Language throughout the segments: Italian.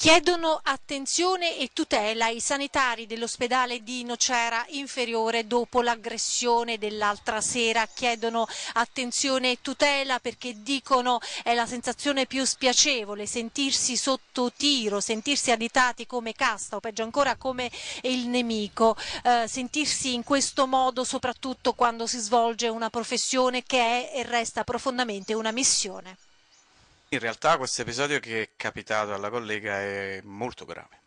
Chiedono attenzione e tutela i sanitari dell'ospedale di Nocera Inferiore dopo l'aggressione dell'altra sera. Chiedono attenzione e tutela perché dicono è la sensazione più spiacevole sentirsi sotto tiro, sentirsi additati come casta o peggio ancora come il nemico, eh, sentirsi in questo modo soprattutto quando si svolge una professione che è e resta profondamente una missione. In realtà questo episodio che è capitato alla collega è molto grave.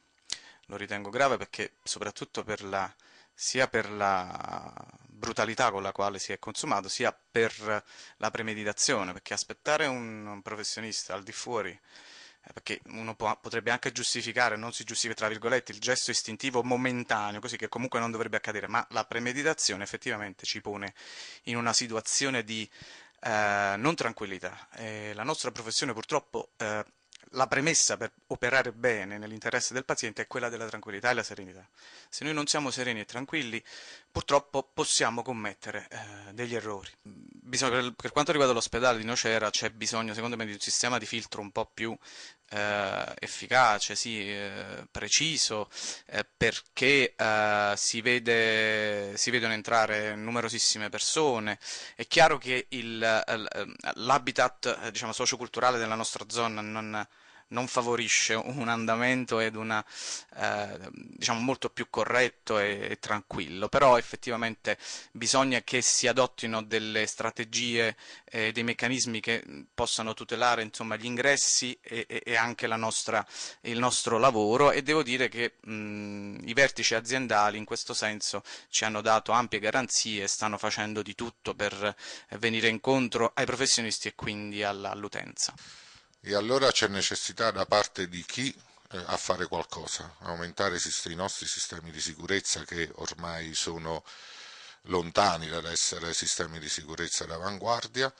Lo ritengo grave perché soprattutto per la, sia per la brutalità con la quale si è consumato, sia per la premeditazione, perché aspettare un professionista al di fuori eh, perché uno può, potrebbe anche giustificare, non si giustifica tra virgolette, il gesto istintivo momentaneo, così che comunque non dovrebbe accadere, ma la premeditazione effettivamente ci pone in una situazione di eh, non tranquillità. Eh, la nostra professione purtroppo, eh, la premessa per operare bene nell'interesse del paziente è quella della tranquillità e la serenità. Se noi non siamo sereni e tranquilli, purtroppo possiamo commettere eh, degli errori bisogna, per quanto riguarda l'ospedale di Nocera c'è bisogno secondo me di un sistema di filtro un po' più eh, efficace, sì, eh, preciso, eh, perché eh, si, vede, si, vedono entrare numerosissime persone. È chiaro che il, l'habitat diciamo, socioculturale della nostra zona non è non favorisce un andamento ed una, eh, diciamo, molto più corretto e, e, tranquillo, però effettivamente bisogna che si adottino delle strategie e eh, dei meccanismi che possano tutelare insomma, gli ingressi e, e anche nostra, il nostro lavoro e devo dire che mh, i vertici aziendali in questo senso ci hanno dato ampie garanzie, e stanno facendo di tutto per venire incontro ai professionisti e quindi all'utenza. E allora c'è necessità da parte di chi eh, a fare qualcosa, aumentare i nostri sistemi di sicurezza che ormai sono lontani da essere sistemi di sicurezza d'avanguardia,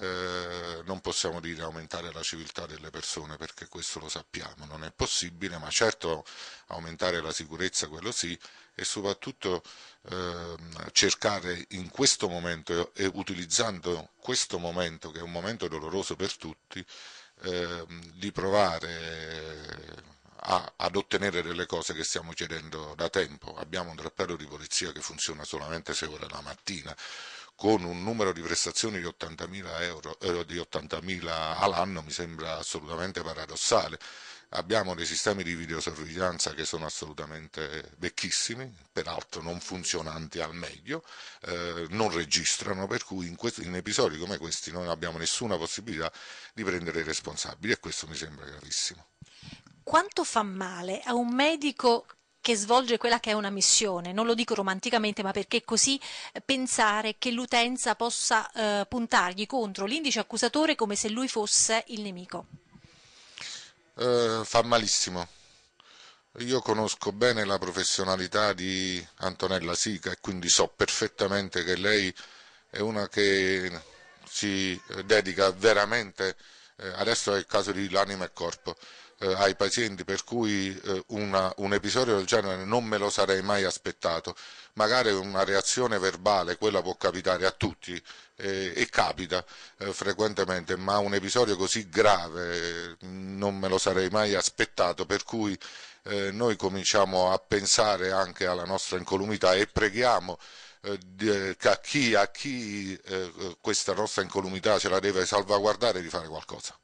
eh, non possiamo dire aumentare la civiltà delle persone perché questo lo sappiamo, non è possibile, ma certo aumentare la sicurezza quello sì e soprattutto eh, cercare in questo momento e utilizzando questo momento che è un momento doloroso per tutti Ehm, di provare a, ad ottenere delle cose che stiamo chiedendo da tempo. Abbiamo un drappello di polizia che funziona solamente 6 ore la mattina, con un numero di prestazioni di 80.000, euro, eh, di 80.000 all'anno mi sembra assolutamente paradossale abbiamo dei sistemi di videosorveglianza che sono assolutamente vecchissimi, peraltro non funzionanti al meglio, eh, non registrano, per cui in, questi, in, episodi come questi non abbiamo nessuna possibilità di prendere i responsabili e questo mi sembra gravissimo. Quanto fa male a un medico che svolge quella che è una missione, non lo dico romanticamente, ma perché così eh, pensare che l'utenza possa eh, puntargli contro l'indice accusatore come se lui fosse il nemico? eh, fa malissimo. Io conosco bene la professionalità di Antonella Sica e quindi so perfettamente che lei è una che si dedica veramente, eh, adesso è il caso di l'anima e corpo, eh, ai pazienti, per cui eh, una, un episodio del genere non me lo sarei mai aspettato. Magari una reazione verbale, quella può capitare a tutti eh, e capita eh, frequentemente, ma un episodio così grave eh, non me lo sarei mai aspettato, per cui eh, noi cominciamo a pensare anche alla nostra incolumità e preghiamo a chi, a chi questa nostra incolumità ce la deve salvaguardare di fare qualcosa.